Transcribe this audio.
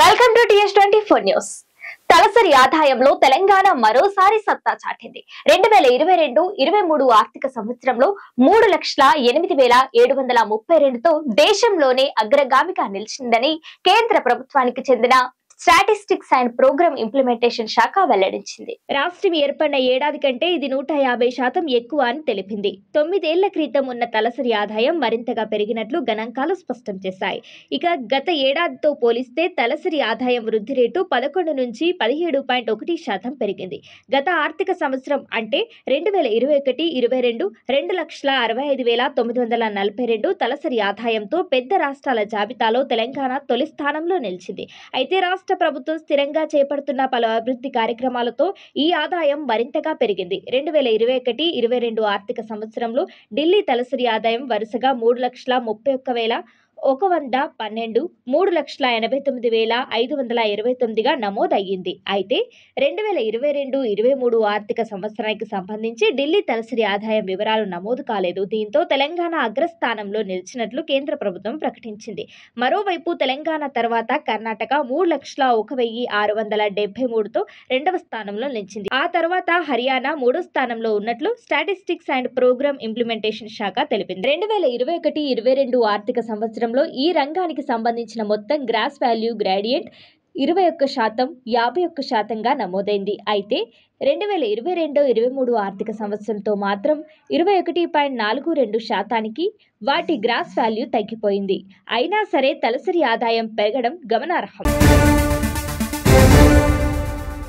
welcome to TS twenty four news తలసరి ఆదాయంలో తెలంగాణ మరోసారి సత్తా చాటింది రెండు వేల ఇరవై రెండు ఇరవై మూడు ఆర్థిక సంవత్సరంలో మూడు లక్షల ఎనిమిది వేల ఏడు వందల ముప్పై రెండుతో దేశంలోనే అగ్రగామిగా నిలిచిందని కేంద్ర ప్రభుత్వానికి చెందిన స్టాటిస్టిక్స్ అండ్ ప్రోగ్రామ్ ఇంప్లిమెంటేషన్ శాఖ వెల్లడించింది రాష్ట్రం ఏర్పడిన ఏడాది కంటే ఇది నూట యాభై శాతం ఎక్కువ అని తెలిపింది తొమ్మిదేళ్ల క్రితం ఉన్న తలసరి ఆదాయం మరింతగా పెరిగినట్లు గణాంకాలు స్పష్టం చేశాయి ఇక గత ఏడాదితో పోలిస్తే తలసరి ఆదాయం వృద్ధి రేటు పదకొండు నుంచి పదిహేడు పాయింట్ ఒకటి శాతం పెరిగింది గత ఆర్థిక సంవత్సరం అంటే రెండు వేల ఇరవై ఒకటి ఇరవై రెండు రెండు లక్షల అరవై ఐదు వేల తొమ్మిది వందల నలభై రెండు తలసరి ఆదాయంతో పెద్ద రాష్ట్రాల జాబితాలో తెలంగాణ తొలి స్థానంలో నిలిచింది అయితే రాష్ట్ర రాష్ట్ర ప్రభుత్వం స్థిరంగా చేపడుతున్న పలు అభివృద్ధి కార్యక్రమాలతో ఈ ఆదాయం మరింతగా పెరిగింది రెండు వేల ఇరవై ఒకటి ఇరవై రెండు ఆర్థిక సంవత్సరంలో ఢిల్లీ తలసరి ఆదాయం వరుసగా మూడు లక్షల ముప్పై ఒక్క వేల ఒక వంద పన్నెండు మూడు లక్షల ఎనభై తొమ్మిది వేల ఐదు వందల ఇరవై తొమ్మిదిగా నమోదయ్యింది అయితే రెండు వేల ఇరవై రెండు ఇరవై మూడు ఆర్థిక సంవత్సరానికి సంబంధించి ఢిల్లీ తలసరి ఆదాయం వివరాలు నమోదు కాలేదు దీంతో తెలంగాణ అగ్రస్థానంలో నిలిచినట్లు కేంద్ర ప్రభుత్వం ప్రకటించింది మరోవైపు తెలంగాణ తర్వాత కర్ణాటక మూడు లక్షల ఒక వెయ్యి ఆరు వందల డెబ్బై మూడుతో రెండవ స్థానంలో నిలిచింది ఆ తర్వాత హర్యానా మూడో స్థానంలో ఉన్నట్లు స్టాటిస్టిక్స్ అండ్ ప్రోగ్రామ్ ఇంప్లిమెంటేషన్ శాఖ తెలిపింది రెండు వేల ఇరవై ఒకటి ఇరవై రెండు ఆర్థిక సంవత్సరం సంవత్సరంలో ఈ రంగానికి సంబంధించిన మొత్తం గ్రాస్ వాల్యూ గ్రాడియంట్ ఇరవై ఒక్క శాతం యాభై ఒక్క శాతంగా నమోదైంది అయితే రెండు వేల ఇరవై రెండు ఇరవై మూడు ఆర్థిక సంవత్సరంతో మాత్రం ఇరవై ఒకటి పాయింట్ నాలుగు రెండు శాతానికి వాటి గ్రాస్ వాల్యూ తగ్గిపోయింది అయినా సరే తలసరి ఆదాయం పెరగడం గమనార్హం